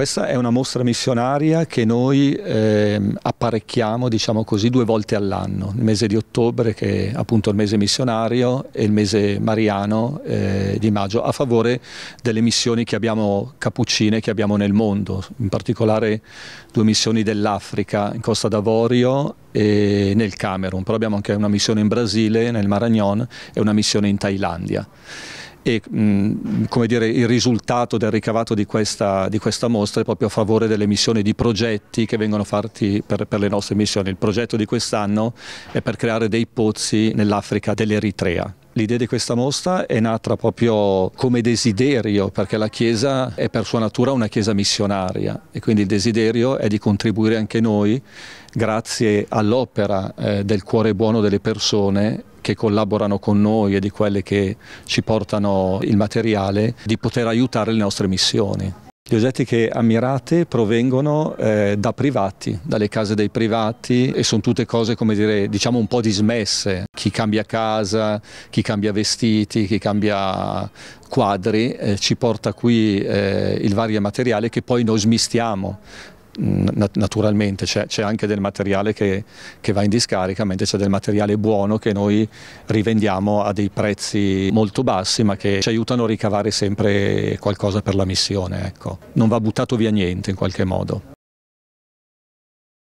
questa è una mostra missionaria che noi eh, apparecchiamo, diciamo così, due volte all'anno, il mese di ottobre che è appunto il mese missionario e il mese mariano eh, di maggio, a favore delle missioni che abbiamo, cappuccine che abbiamo nel mondo, in particolare due missioni dell'Africa, in Costa d'Avorio e nel Camerun, però abbiamo anche una missione in Brasile, nel Maragnon e una missione in Thailandia e mh, dire, il risultato del ricavato di questa, di questa, mostra è proprio a favore delle missioni di progetti che vengono fatti per, per le nostre missioni. Il progetto di quest'anno è per creare dei pozzi nell'Africa dell'Eritrea. L'idea di questa mostra è nata proprio come desiderio, perché la Chiesa è per sua natura una Chiesa missionaria e quindi il desiderio è di contribuire anche noi, grazie all'opera eh, del cuore buono delle persone, che collaborano con noi e di quelle che ci portano il materiale, di poter aiutare le nostre missioni. Gli oggetti che ammirate provengono eh, da privati, dalle case dei privati e sono tutte cose come dire, diciamo un po' dismesse. Chi cambia casa, chi cambia vestiti, chi cambia quadri eh, ci porta qui eh, il vario materiale che poi noi smistiamo naturalmente c'è, anche del materiale che, che, va in discarica, mentre c'è del materiale buono che noi rivendiamo a dei prezzi molto bassi ma che ci aiutano a ricavare sempre qualcosa per la missione. Ecco. Non va buttato via niente in qualche modo.